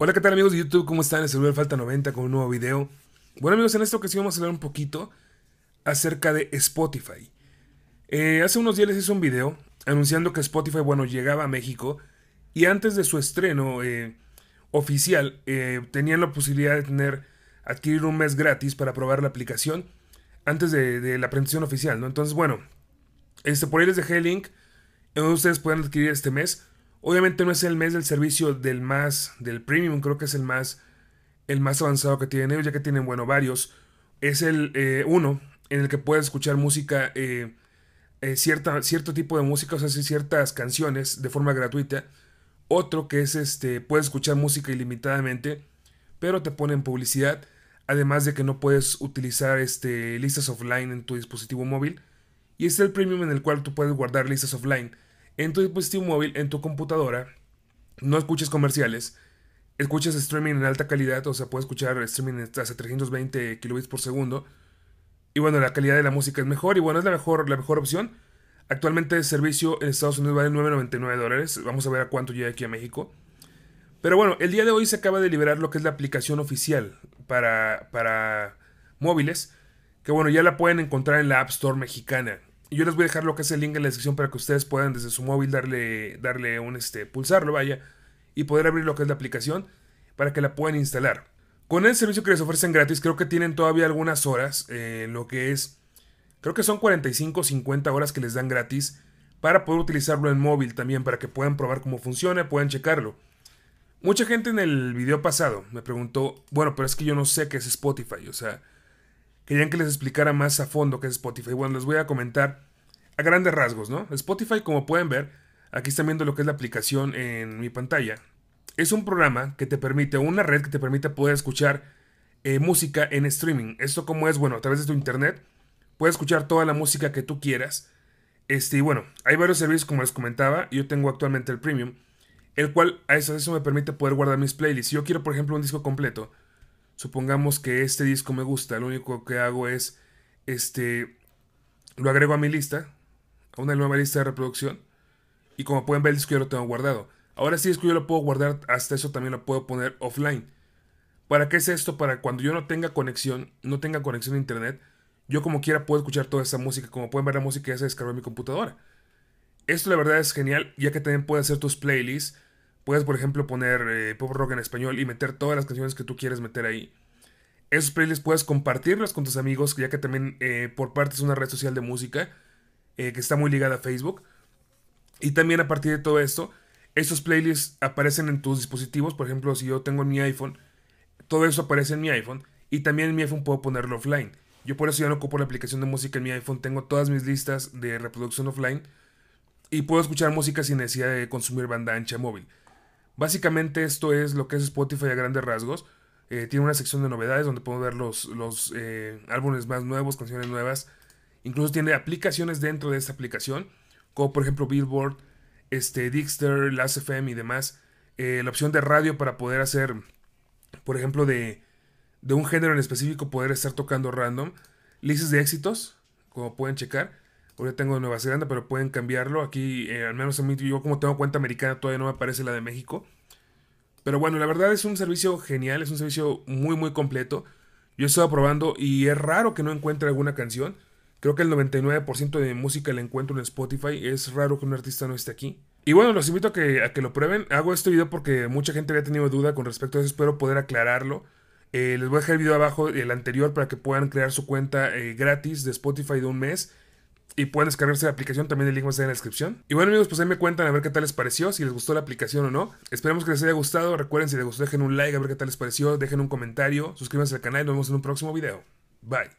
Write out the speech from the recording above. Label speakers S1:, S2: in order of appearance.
S1: Hola, ¿qué tal amigos de YouTube? ¿Cómo están? el saludo Falta 90 con un nuevo video. Bueno amigos, en esta ocasión vamos a hablar un poquito acerca de Spotify. Eh, hace unos días les hice un video anunciando que Spotify, bueno, llegaba a México y antes de su estreno eh, oficial eh, tenían la posibilidad de tener, adquirir un mes gratis para probar la aplicación antes de, la presentación oficial, ¿no? Entonces, bueno, este, por ahí les dejé el link en donde ustedes pueden adquirir este mes. Obviamente no es el mes del servicio del más, del premium, creo que es el más, el más avanzado que tienen ellos, ya que tienen, bueno, varios. Es el eh, uno en el que puedes escuchar música, eh, eh, cierta, cierto tipo de música, o sea, ciertas canciones de forma gratuita. Otro que es este, puedes escuchar música ilimitadamente, pero te ponen publicidad. Además de que no puedes utilizar este, listas offline en tu dispositivo móvil. Y es el premium en el cual tú puedes guardar listas offline en tu dispositivo móvil, en tu computadora, no escuches comerciales, escuchas streaming en alta calidad, o sea, puedes escuchar streaming hasta 320 kilobits por segundo. Y bueno, la calidad de la música es mejor y bueno, es la mejor, la mejor opción. Actualmente el servicio en Estados Unidos vale 9.99 dólares, vamos a ver a cuánto llega aquí a México. Pero bueno, el día de hoy se acaba de liberar lo que es la aplicación oficial para, para móviles, que bueno, ya la pueden encontrar en la App Store mexicana yo les voy a dejar lo que es el link en la descripción para que ustedes puedan desde su móvil darle, darle un este, pulsarlo, vaya, y poder abrir lo que es la aplicación para que la puedan instalar. Con el servicio que les ofrecen gratis, creo que tienen todavía algunas horas, eh, lo que es, creo que son 45 o 50 horas que les dan gratis para poder utilizarlo en móvil también, para que puedan probar cómo funciona, puedan checarlo. Mucha gente en el video pasado me preguntó, bueno, pero es que yo no sé qué es Spotify, o sea, querían que les explicara más a fondo qué es Spotify. Bueno, les voy a comentar a grandes rasgos, ¿no? Spotify, como pueden ver, aquí están viendo lo que es la aplicación en mi pantalla. Es un programa que te permite, una red que te permite poder escuchar eh, música en streaming. Esto como es, bueno, a través de tu internet puedes escuchar toda la música que tú quieras. Este, y bueno, hay varios servicios como les comentaba, yo tengo actualmente el premium, el cual a eso, eso me permite poder guardar mis playlists. Si yo quiero, por ejemplo, un disco completo, supongamos que este disco me gusta, lo único que hago es, este, lo agrego a mi lista, a una nueva lista de reproducción, y como pueden ver el disco yo lo tengo guardado. Ahora este disco yo lo puedo guardar, hasta eso también lo puedo poner offline. ¿Para qué es esto? Para cuando yo no tenga conexión, no tenga conexión a internet, yo como quiera puedo escuchar toda esa música. Como pueden ver, la música ya se descargó en mi computadora. Esto la verdad es genial, ya que también puedes hacer tus playlists, Puedes, por ejemplo, poner eh, pop rock en español y meter todas las canciones que tú quieres meter ahí. Esos playlists puedes compartirlas con tus amigos, ya que también eh, por parte es una red social de música eh, que está muy ligada a Facebook. Y también a partir de todo esto, esos playlists aparecen en tus dispositivos. Por ejemplo, si yo tengo en mi iPhone, todo eso aparece en mi iPhone. Y también en mi iPhone puedo ponerlo offline. Yo por eso ya no ocupo la aplicación de música en mi iPhone. Tengo todas mis listas de reproducción offline. Y puedo escuchar música sin necesidad de consumir banda ancha móvil. Básicamente esto es lo que es Spotify a grandes rasgos. Eh, tiene una sección de novedades donde puedo ver los, eh, álbumes más nuevos, canciones nuevas. Incluso tiene aplicaciones dentro de esta aplicación, como por ejemplo Billboard, este, Dixter, Last FM y demás. Eh, la opción de radio para poder hacer, por ejemplo, de, de un género en específico, poder estar tocando random. Listas de éxitos, como pueden checar. Ahorita tengo Nueva Zelanda, pero pueden cambiarlo. Aquí, eh, al menos en mí, yo como tengo cuenta americana, todavía no me aparece la de México. Pero bueno, la verdad es un servicio genial, es un servicio muy, muy completo. Yo he estado probando y es raro que no encuentre alguna canción. Creo que el 99% de música la encuentro en Spotify. Es raro que un artista no esté aquí. Y bueno, los invito a que, lo prueben. Hago este video porque mucha gente había tenido duda con respecto a eso. Espero poder aclararlo. Eh, les voy a dejar el video abajo, el anterior, para que puedan crear su cuenta eh, gratis de Spotify de un mes. Y pueden descargarse la aplicación, también el link va a estar en la descripción. Y bueno amigos, pues ahí me cuentan a ver qué tal les pareció, si les gustó la aplicación o no. Esperemos que les haya gustado, recuerden si les gustó dejen un like a ver qué tal les pareció, dejen un comentario, suscríbanse al canal y nos vemos en un próximo video. Bye.